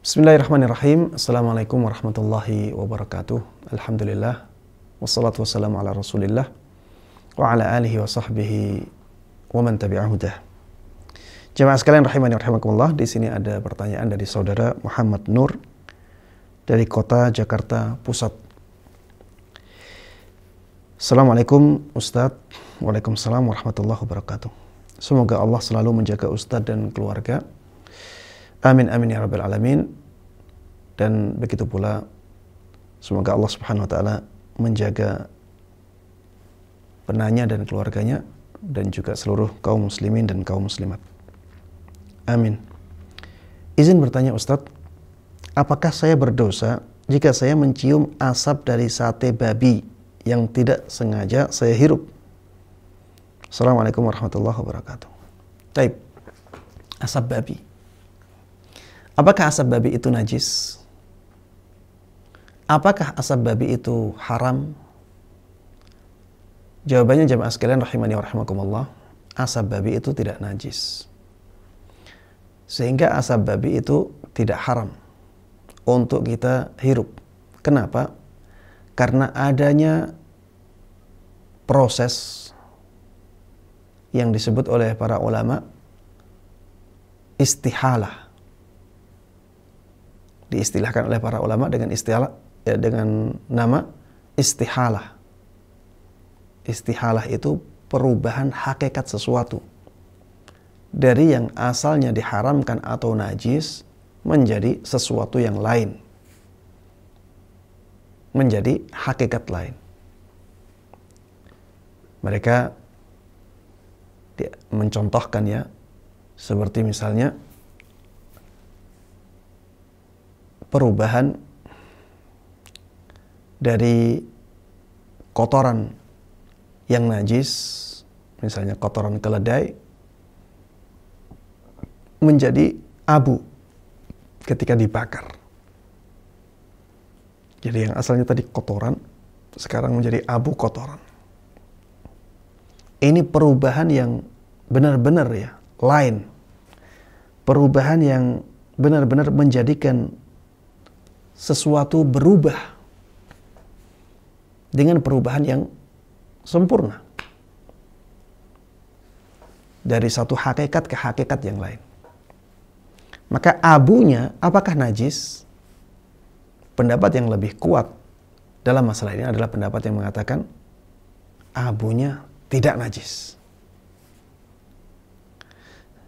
Bismillahirrahmanirrahim. Assalamualaikum warahmatullahi wabarakatuh. Alhamdulillah. Wassalatu wassalamu ala rasulillah. Wa ala alihi wa sahbihi wa man tabi'ahudah. Jemaah sekalian rahimani rahimakumullah. Di sini ada pertanyaan dari saudara Muhammad Nur dari kota Jakarta Pusat. Assalamualaikum Ustadz. Waalaikumsalam warahmatullahi wabarakatuh. Semoga Allah selalu menjaga Ustadz dan keluarga Amin amin ya rabbal alamin. Dan begitu pula semoga Allah Subhanahu wa taala menjaga penanya dan keluarganya dan juga seluruh kaum muslimin dan kaum muslimat. Amin. Izin bertanya Ustadz, apakah saya berdosa jika saya mencium asap dari sate babi yang tidak sengaja saya hirup? Assalamualaikum warahmatullahi wabarakatuh. Taib, asap babi. Apakah asap babi itu najis? Apakah asap babi itu haram? Jawabannya jemaah sekalian rahimani wa rahimakumullah. Asap babi itu tidak najis. Sehingga asap babi itu tidak haram untuk kita hirup. Kenapa? Karena adanya proses yang disebut oleh para ulama istihalah diistilahkan oleh para ulama dengan istilah ya, dengan nama istihalah. Istihalah itu perubahan hakikat sesuatu dari yang asalnya diharamkan atau najis menjadi sesuatu yang lain. Menjadi hakikat lain. Mereka mencontohkan ya seperti misalnya perubahan dari kotoran yang najis, misalnya kotoran keledai, menjadi abu ketika dibakar. Jadi yang asalnya tadi kotoran, sekarang menjadi abu kotoran. Ini perubahan yang benar-benar ya, lain. Perubahan yang benar-benar menjadikan sesuatu berubah dengan perubahan yang sempurna dari satu hakikat ke hakikat yang lain. Maka abunya apakah najis? Pendapat yang lebih kuat dalam masalah ini adalah pendapat yang mengatakan abunya tidak najis.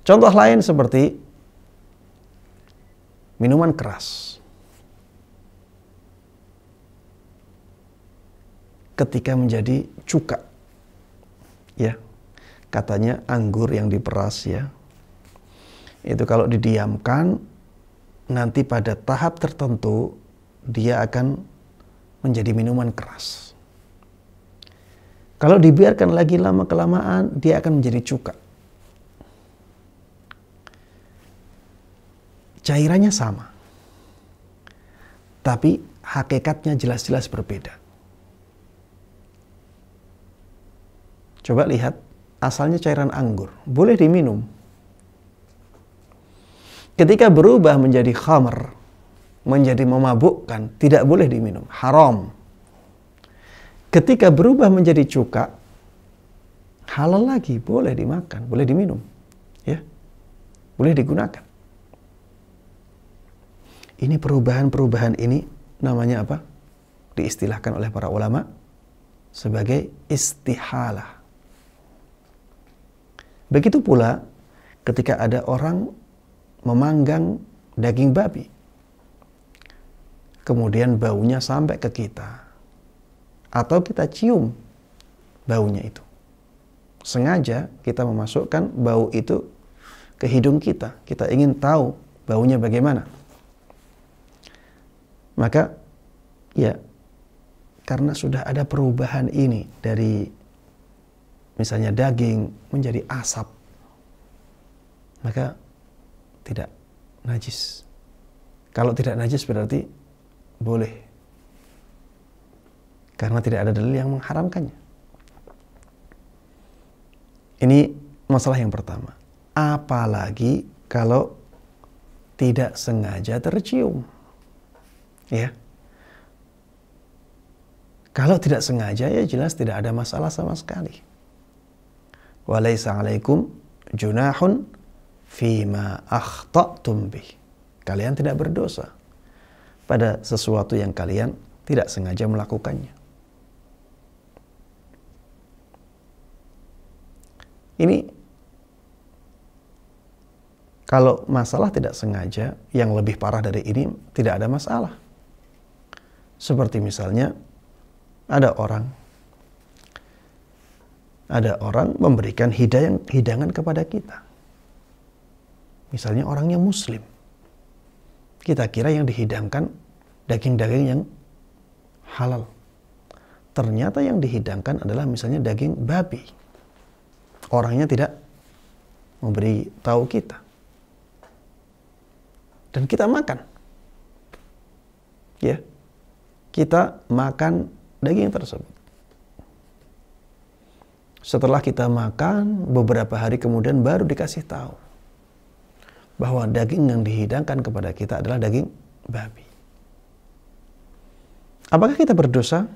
Contoh lain seperti minuman keras. ketika menjadi cuka. Ya. Katanya anggur yang diperas ya. Itu kalau didiamkan nanti pada tahap tertentu dia akan menjadi minuman keras. Kalau dibiarkan lagi lama kelamaan dia akan menjadi cuka. Cairannya sama. Tapi hakikatnya jelas-jelas berbeda. Coba lihat asalnya cairan anggur, boleh diminum. Ketika berubah menjadi khamer menjadi memabukkan, tidak boleh diminum, haram. Ketika berubah menjadi cuka, halal lagi, boleh dimakan, boleh diminum. Ya. Boleh digunakan. Ini perubahan-perubahan ini namanya apa? Diistilahkan oleh para ulama sebagai istihalah Begitu pula ketika ada orang memanggang daging babi. Kemudian baunya sampai ke kita. Atau kita cium baunya itu. Sengaja kita memasukkan bau itu ke hidung kita. Kita ingin tahu baunya bagaimana. Maka ya karena sudah ada perubahan ini dari misalnya daging menjadi asap, maka tidak najis. Kalau tidak najis berarti boleh. Karena tidak ada dalil yang mengharamkannya. Ini masalah yang pertama. Apalagi kalau tidak sengaja tercium. Ya. Kalau tidak sengaja ya jelas tidak ada masalah sama sekali walaysa alaikum junahun fima akhtatum bih. Kalian tidak berdosa pada sesuatu yang kalian tidak sengaja melakukannya. Ini kalau masalah tidak sengaja yang lebih parah dari ini tidak ada masalah. Seperti misalnya ada orang ada orang memberikan hidangan kepada kita. Misalnya orangnya muslim. Kita kira yang dihidangkan daging-daging yang halal. Ternyata yang dihidangkan adalah misalnya daging babi. Orangnya tidak memberi tahu kita. Dan kita makan. Ya. Kita makan daging tersebut setelah kita makan, beberapa hari kemudian baru dikasih tahu bahwa daging yang dihidangkan kepada kita adalah daging babi. Apakah kita berdosa?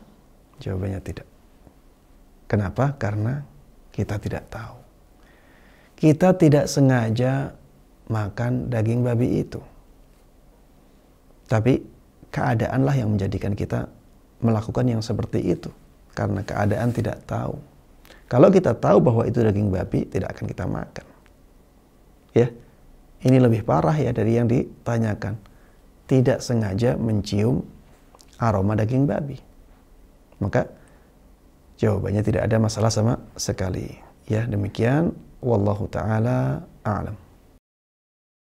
Jawabannya tidak. Kenapa? Karena kita tidak tahu. Kita tidak sengaja makan daging babi itu. Tapi keadaanlah yang menjadikan kita melakukan yang seperti itu. Karena keadaan tidak tahu. Kalau kita tahu bahwa itu daging babi, tidak akan kita makan. Ya, ini lebih parah ya dari yang ditanyakan. Tidak sengaja mencium aroma daging babi. Maka jawabannya tidak ada masalah sama sekali. Ya, demikian. Wallahu ta'ala a'lam.